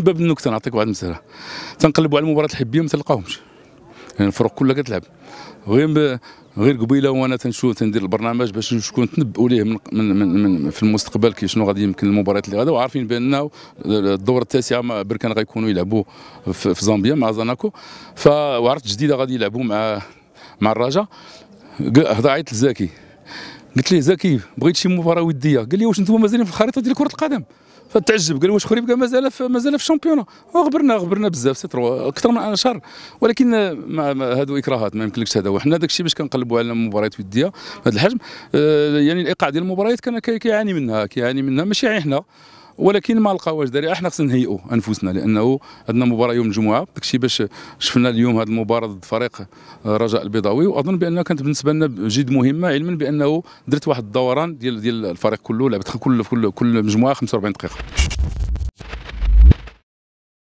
من باب النكته نعطيك واحد المساله تنقلبوا على المباراه الحبيه ما تلقاهمش يعني الفرق كلها كتلعب غير غير قبيله وانا تنشوف تندير البرنامج باش شكون تنبؤوا ليه من, من, من, من في المستقبل كي شنو غادي يمكن المباريات اللي غادا وعارفين بان الدور التاسعه بركان غيكونوا يلعبوا في, في زامبيا مع زاناكو فعرفت جديده غادي يلعبوا مع مع الرجاء هضا عيط لزاكي قلت ليه زكي بغيت شي مباراه وديه قال لي واش نتوما مازالين في الخريطه ديال كره القدم فتعجب قال واش خريبكا مازال مازال في الشامبيون وغبرنا غبرنا بزاف سي اكثر من شهر ولكن ما هادو اكراهات ما يمكنلكش هذا هو حنا باش كنقلبوا على مباريات وديه بهذا الحجم آه، يعني الايقاع ديال المباريات كان كيعاني منها كيعاني منها ماشي غير حنا ولكن ما لقاوهاش داري احنا خصنا نهيئوا انفسنا لانه عندنا مباراه يوم الجمعه داكشي باش شفنا اليوم هذه المباراه ضد فريق الرجاء البيضاوي واظن بانها كانت بالنسبه لنا جد مهمه علما بانه درت واحد الدوران ديال ديال الفريق كله لعبت كل كل كل مجموعه 45 دقيقه